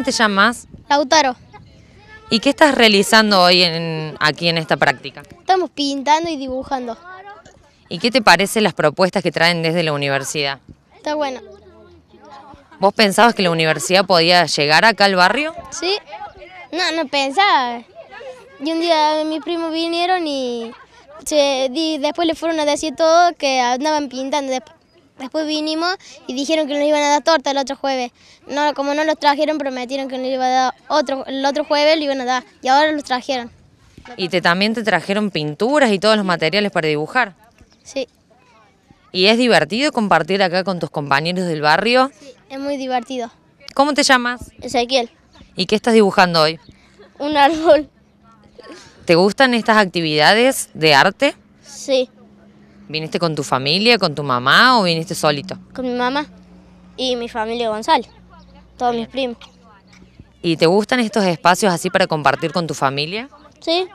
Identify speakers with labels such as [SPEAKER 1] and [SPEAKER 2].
[SPEAKER 1] ¿Cómo te llamas? Lautaro. ¿Y qué estás realizando hoy aquí en esta práctica?
[SPEAKER 2] Estamos pintando y dibujando.
[SPEAKER 1] ¿Y qué te parecen las propuestas que traen desde la universidad? Está bueno. ¿Vos pensabas que la universidad podía llegar acá al barrio?
[SPEAKER 2] Sí. No, no pensaba. Y un día mis primos vinieron y después le fueron a decir todo que andaban pintando. Después Después vinimos y dijeron que nos iban a dar torta el otro jueves. No, como no los trajeron, prometieron que nos iba a dar otro, el otro jueves iban a dar. Y ahora los trajeron.
[SPEAKER 1] ¿Y te, también te trajeron pinturas y todos los materiales para dibujar? Sí. ¿Y es divertido compartir acá con tus compañeros del barrio? Sí,
[SPEAKER 2] es muy divertido.
[SPEAKER 1] ¿Cómo te llamas? Ezequiel. ¿Y qué estás dibujando hoy?
[SPEAKER 2] Un árbol.
[SPEAKER 1] ¿Te gustan estas actividades de arte? Sí. ¿Viniste con tu familia, con tu mamá o viniste solito?
[SPEAKER 3] Con mi mamá y mi familia González, todos mis primos.
[SPEAKER 1] ¿Y te gustan estos espacios así para compartir con tu familia?
[SPEAKER 3] Sí,